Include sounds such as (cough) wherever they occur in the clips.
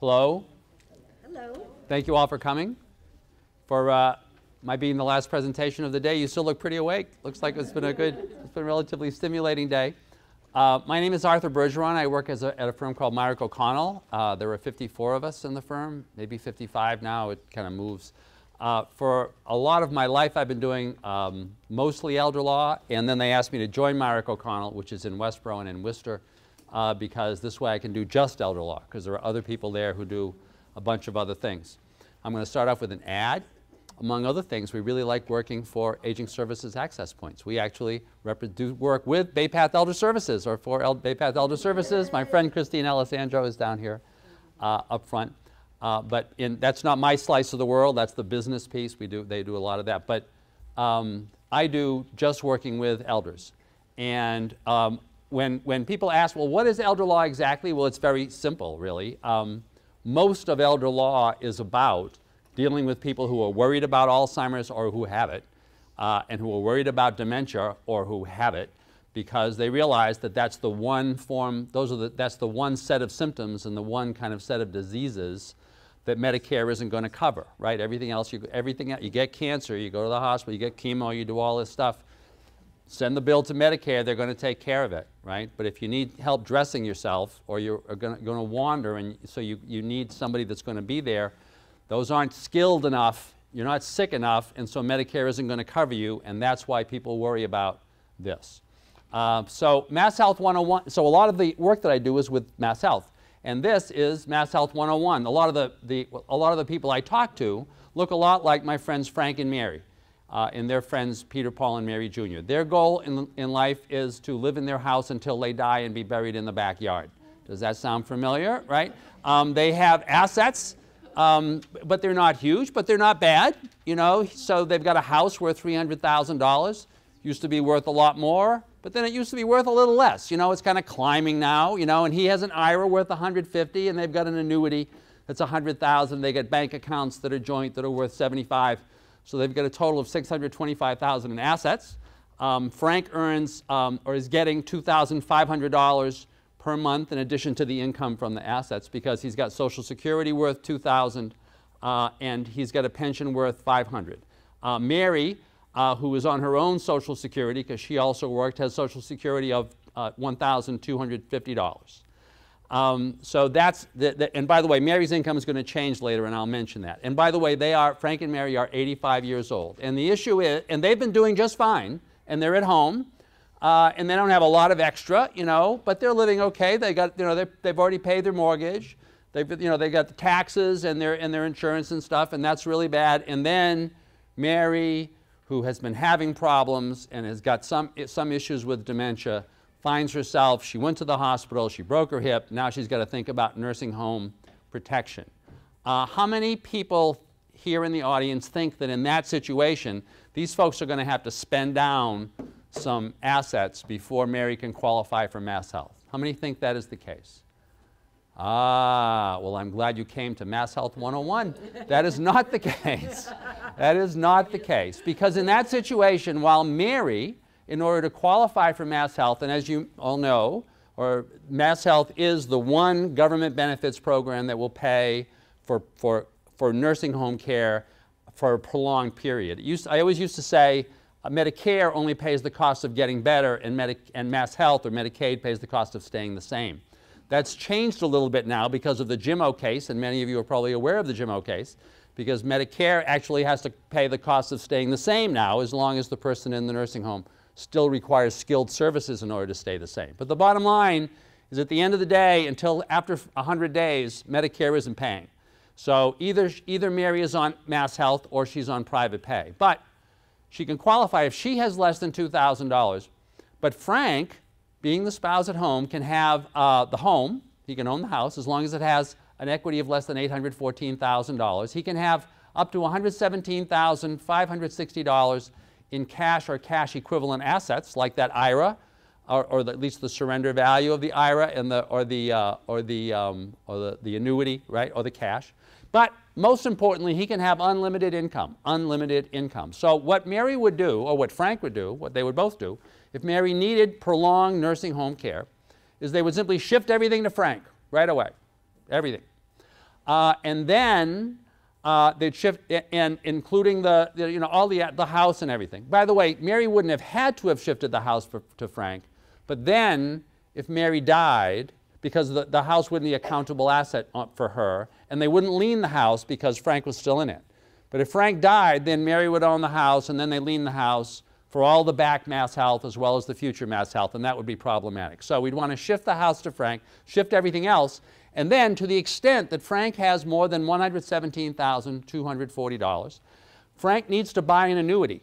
Hello. Hello. Thank you all for coming. For uh, my being the last presentation of the day, you still look pretty awake. Looks like it's been a good, it's been a relatively stimulating day. Uh, my name is Arthur Bergeron. I work a, at a firm called Myrick O'Connell. Uh, there were 54 of us in the firm, maybe 55 now. It kind of moves. Uh, for a lot of my life, I've been doing um, mostly elder law, and then they asked me to join Myrick O'Connell, which is in Westboro and in Worcester uh, because this way I can do just elder law because there are other people there who do a bunch of other things. I'm going to start off with an ad. Among other things, we really like working for Aging Services Access Points. We actually do work with Bay Path Elder Services or for El Bay Path Elder Services. My friend Christine Alessandro is down here uh, up front. Uh, but in, that's not my slice of the world. That's the business piece. We do, they do a lot of that. But um, I do just working with elders. And um, when, when people ask, well, what is elder law exactly? Well, it's very simple, really. Um, most of elder law is about dealing with people who are worried about Alzheimer's or who have it, uh, and who are worried about dementia or who have it, because they realize that that's the one form, those are the, that's the one set of symptoms and the one kind of set of diseases that Medicare isn't going to cover, right? Everything else, you, everything else, you get cancer, you go to the hospital, you get chemo, you do all this stuff, Send the bill to Medicare, they're going to take care of it, right? But if you need help dressing yourself or you're going to wander and so you, you need somebody that's going to be there, those aren't skilled enough, you're not sick enough, and so Medicare isn't going to cover you, and that's why people worry about this. Uh, so Mass Health 101, so a lot of the work that I do is with Mass Health. And this is Mass Health 101. A lot of the, the, a lot of the people I talk to look a lot like my friends Frank and Mary uh, and their friends Peter, Paul, and Mary Jr. Their goal in, in life is to live in their house until they die and be buried in the backyard. Does that sound familiar, right? Um, they have assets, um, but they're not huge, but they're not bad, you know. So they've got a house worth $300,000. Used to be worth a lot more, but then it used to be worth a little less. You know, it's kind of climbing now, you know, and he has an IRA worth 150 and they've got an annuity that's 100,000. They get bank accounts that are joint that are worth 75 so they've got a total of 625,000 in assets. Um, Frank earns um, or is getting $2,500 per month in addition to the income from the assets because he's got Social Security worth 2,000 uh, and he's got a pension worth 500. Uh, Mary, uh, who is on her own Social Security because she also worked, has Social Security of uh, $1,250. Um, so that's, the, the, and by the way, Mary's income is going to change later, and I'll mention that. And by the way, they are, Frank and Mary are 85 years old. And the issue is, and they've been doing just fine, and they're at home, uh, and they don't have a lot of extra, you know, but they're living okay. They got, you know, they, they've already paid their mortgage. They've, you know, they got the taxes and their, and their insurance and stuff, and that's really bad. And then Mary, who has been having problems and has got some, some issues with dementia, finds herself, she went to the hospital, she broke her hip, now she's got to think about nursing home protection. Uh, how many people here in the audience think that in that situation, these folks are going to have to spend down some assets before Mary can qualify for Mass Health? How many think that is the case? Ah, well, I'm glad you came to Mass Health 101. That is not the (laughs) case. That is not the case. Because in that situation, while Mary in order to qualify for Mass Health. And as you all know, or Mass Health is the one government benefits program that will pay for, for, for nursing home care for a prolonged period. Used, I always used to say uh, Medicare only pays the cost of getting better and, and Mass Health or Medicaid pays the cost of staying the same. That's changed a little bit now because of the Jimmo case, and many of you are probably aware of the Jimmo case, because Medicare actually has to pay the cost of staying the same now as long as the person in the nursing home still requires skilled services in order to stay the same. But the bottom line is at the end of the day, until after 100 days, Medicare isn't paying. So either, either Mary is on Mass Health or she's on private pay. But she can qualify if she has less than $2,000. But Frank, being the spouse at home, can have uh, the home, he can own the house as long as it has an equity of less than $814,000. He can have up to $117,560 in cash or cash equivalent assets like that IRA, or, or at least the surrender value of the IRA and the, or, the, uh, or, the, um, or the, the annuity, right, or the cash. But most importantly, he can have unlimited income, unlimited income. So what Mary would do, or what Frank would do, what they would both do, if Mary needed prolonged nursing home care, is they would simply shift everything to Frank right away, everything. Uh, and then uh, they'd shift, and including the, the, you know, all the, the house and everything. By the way, Mary wouldn't have had to have shifted the house for, to Frank, but then if Mary died, because the, the house wouldn't be a countable asset uh, for her, and they wouldn't lean the house because Frank was still in it. But if Frank died, then Mary would own the house, and then they lean the house, for all the back mass health as well as the future mass health, and that would be problematic. So we'd want to shift the house to Frank, shift everything else, and then to the extent that Frank has more than $117,240, Frank needs to buy an annuity.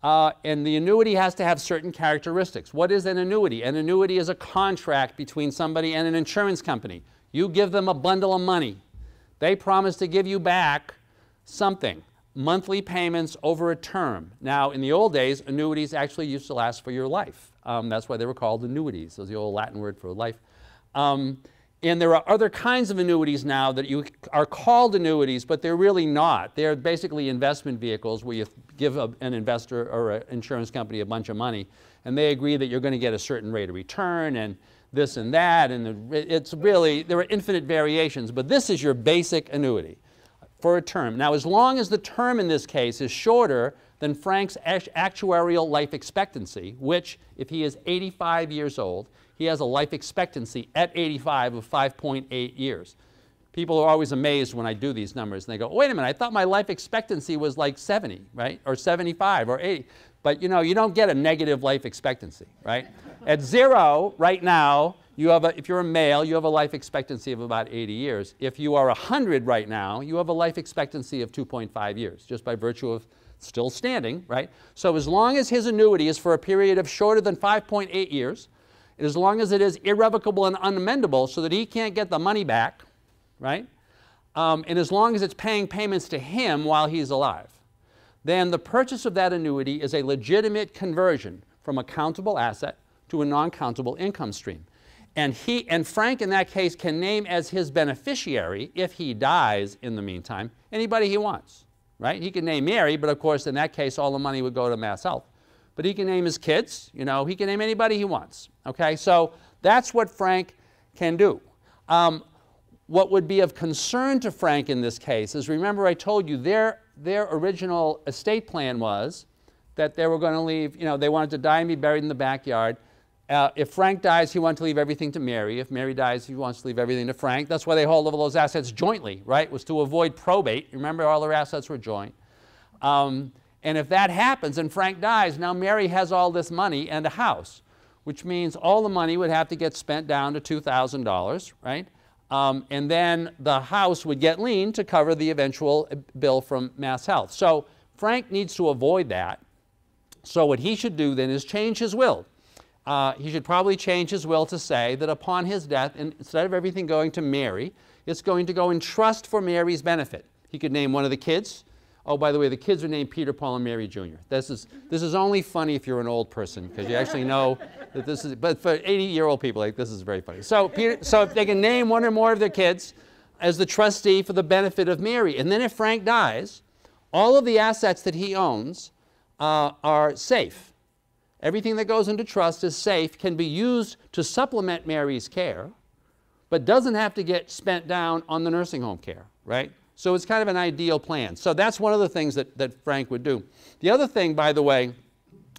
Uh, and the annuity has to have certain characteristics. What is an annuity? An annuity is a contract between somebody and an insurance company. You give them a bundle of money. They promise to give you back something monthly payments over a term. Now, in the old days, annuities actually used to last for your life. Um, that's why they were called annuities. That's was the old Latin word for life. Um, and there are other kinds of annuities now that you are called annuities, but they're really not. They're basically investment vehicles where you give a, an investor or an insurance company a bunch of money, and they agree that you're going to get a certain rate of return and this and that. And it's really, there are infinite variations, but this is your basic annuity for a term. Now, as long as the term in this case is shorter than Frank's actuarial life expectancy, which, if he is 85 years old, he has a life expectancy at 85 of 5.8 years. People are always amazed when I do these numbers and they go, wait a minute, I thought my life expectancy was like 70, right? Or 75 or 80. But you know, you don't get a negative life expectancy, right? at zero right now, you have a, if you're a male, you have a life expectancy of about 80 years. If you are 100 right now, you have a life expectancy of 2.5 years, just by virtue of still standing, right? So as long as his annuity is for a period of shorter than 5.8 years, and as long as it is irrevocable and unamendable so that he can't get the money back, right? Um, and as long as it's paying payments to him while he's alive, then the purchase of that annuity is a legitimate conversion from a countable asset to a non-countable income stream. And he and Frank in that case can name as his beneficiary, if he dies in the meantime, anybody he wants. Right? He can name Mary, but of course in that case all the money would go to Mass Health. But he can name his kids, you know, he can name anybody he wants. Okay, so that's what Frank can do. Um, what would be of concern to Frank in this case is remember I told you their, their original estate plan was that they were going to leave, you know, they wanted to die and be buried in the backyard. Uh, if Frank dies, he wants to leave everything to Mary. If Mary dies, he wants to leave everything to Frank. That's why they hold all those assets jointly, right? Was to avoid probate. Remember, all their assets were joint. Um, and if that happens and Frank dies, now Mary has all this money and a house, which means all the money would have to get spent down to $2,000, right? Um, and then the house would get lien to cover the eventual uh, bill from Mass Health. So Frank needs to avoid that. So what he should do then is change his will uh, he should probably change his will to say that upon his death, instead of everything going to Mary, it's going to go in trust for Mary's benefit. He could name one of the kids. Oh, by the way, the kids are named Peter, Paul, and Mary Jr. This is, this is only funny if you're an old person because you actually know that this is, but for 80 year old people, like, this is very funny. So, Peter, so if they can name one or more of their kids as the trustee for the benefit of Mary. And then if Frank dies, all of the assets that he owns uh, are safe. Everything that goes into trust is safe, can be used to supplement Mary's care, but doesn't have to get spent down on the nursing home care, right? So it's kind of an ideal plan. So that's one of the things that, that Frank would do. The other thing, by the way,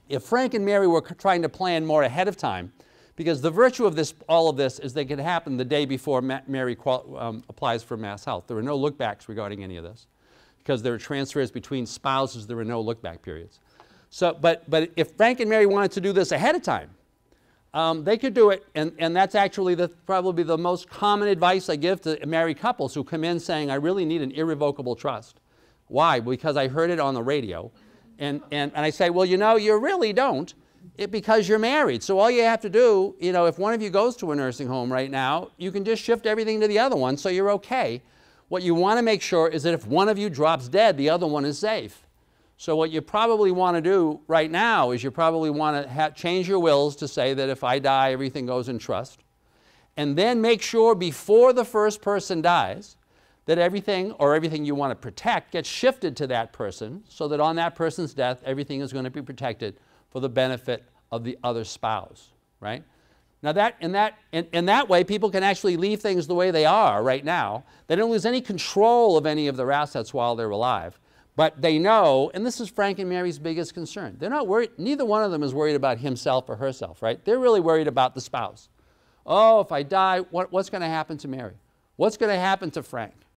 if Frank and Mary were trying to plan more ahead of time, because the virtue of this, all of this is they could happen the day before Ma Mary um, applies for Mass Health. There were no lookbacks regarding any of this because there are transfers between spouses, there were no lookback periods. So, but, but if Frank and Mary wanted to do this ahead of time, um, they could do it, and, and that's actually the, probably the most common advice I give to married couples who come in saying, I really need an irrevocable trust. Why? Because I heard it on the radio. And, and, and I say, well, you know, you really don't it, eh, because you're married. So all you have to do, you know, if one of you goes to a nursing home right now, you can just shift everything to the other one so you're okay. What you want to make sure is that if one of you drops dead, the other one is safe. So what you probably want to do right now is you probably want to change your wills to say that if I die, everything goes in trust. And then make sure before the first person dies that everything or everything you want to protect gets shifted to that person so that on that person's death, everything is going to be protected for the benefit of the other spouse, right? Now that, in that, in, in that way, people can actually leave things the way they are right now. They don't lose any control of any of their assets while they're alive. But they know, and this is Frank and Mary's biggest concern. They're not worried, neither one of them is worried about himself or herself, right? They're really worried about the spouse. Oh, if I die, what, what's going to happen to Mary? What's going to happen to Frank?